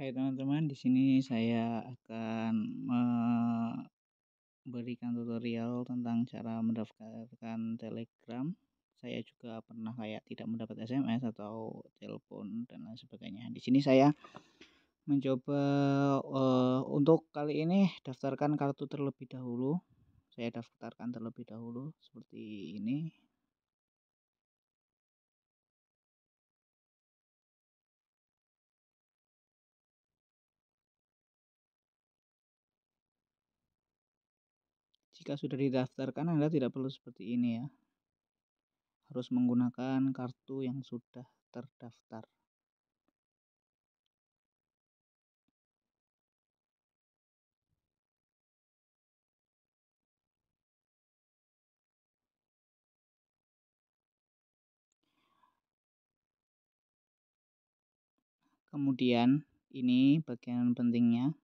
Hai teman-teman, di sini saya akan memberikan tutorial tentang cara mendaftarkan Telegram. Saya juga pernah kayak tidak mendapat SMS atau telepon dan lain sebagainya. Di sini saya mencoba uh, untuk kali ini daftarkan kartu terlebih dahulu. Saya daftarkan terlebih dahulu seperti ini. Jika sudah didaftarkan, Anda tidak perlu seperti ini ya. Harus menggunakan kartu yang sudah terdaftar. Kemudian, ini bagian pentingnya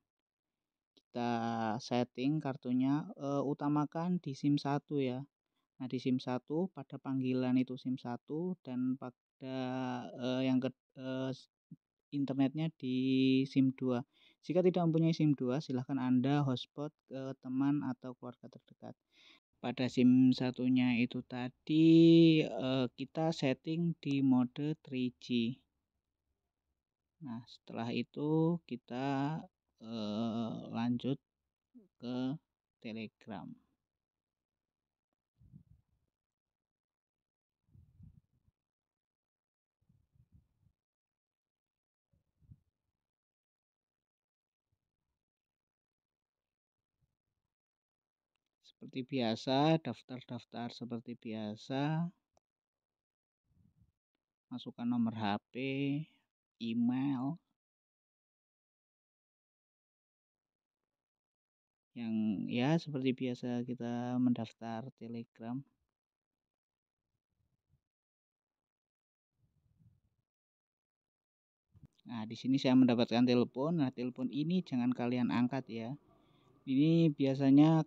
kita setting kartunya e, utamakan di SIM 1 ya. Nah, di SIM 1 pada panggilan itu SIM 1 dan pada e, yang ke e, internetnya di SIM 2. Jika tidak mempunyai SIM 2, silahkan Anda hotspot ke teman atau keluarga terdekat. Pada SIM satunya itu tadi kita setting di mode 3G. Nah, setelah itu kita lanjut ke Telegram. Seperti biasa, daftar-daftar seperti biasa. Masukkan nomor HP, email, yang ya seperti biasa kita mendaftar Telegram Nah, di sini saya mendapatkan telepon. Nah, telepon ini jangan kalian angkat ya. Ini biasanya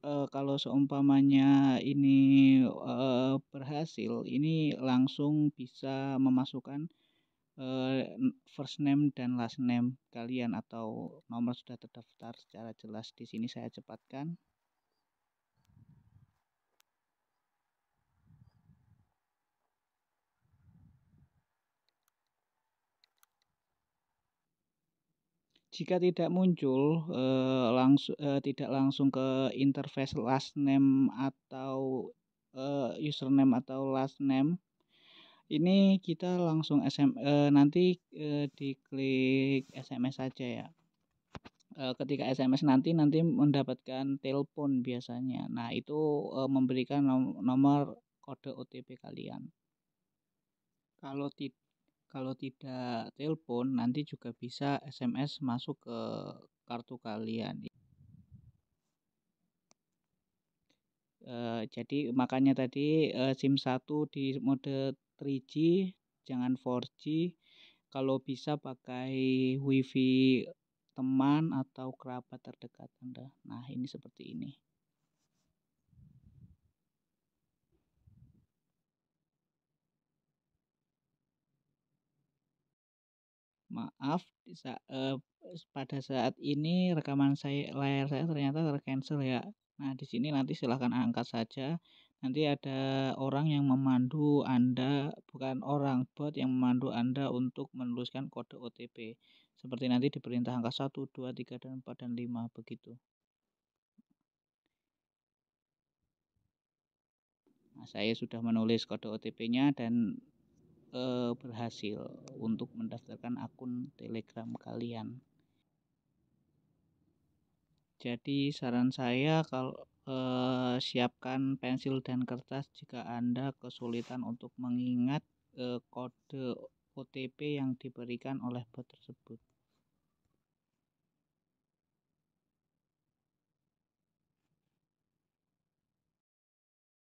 e, kalau seumpamanya ini e, berhasil, ini langsung bisa memasukkan uh, first name dan last name kalian atau nomor sudah terdaftar secara jelas di sini saya cepatkan jika tidak muncul eh, langsung eh, tidak langsung ke interface last name atau eh, username atau last name ini kita langsung SM, e, eh, nanti e, diklik SMS saja ya e, ketika SMS nanti nanti mendapatkan telepon biasanya nah itu e, memberikan nomor kode OTP kalian kalau tidak kalau tidak telepon nanti juga bisa SMS masuk ke kartu kalian Uh, jadi makanya tadi uh, SIM 1 di mode 3G, jangan 4G. Kalau bisa pakai WiFi teman atau kerabat terdekat Anda. Nah, ini seperti ini. maaf bisa, eh, pada saat ini rekaman saya layar saya ternyata tercancel ya nah di sini nanti silahkan angkat saja Nanti ada orang yang memandu Anda, bukan orang bot yang memandu Anda untuk menuliskan kode OTP. Seperti nanti diperintah angka 1, 2, 3, dan 4, dan 5, begitu. Nah, saya sudah menulis kode OTP-nya dan eh, berhasil untuk mendaftarkan akun Telegram kalian. Jadi saran saya kalau Eh, siapkan pensil dan kertas jika Anda kesulitan untuk mengingat eh, kode OTP yang diberikan oleh bot tersebut.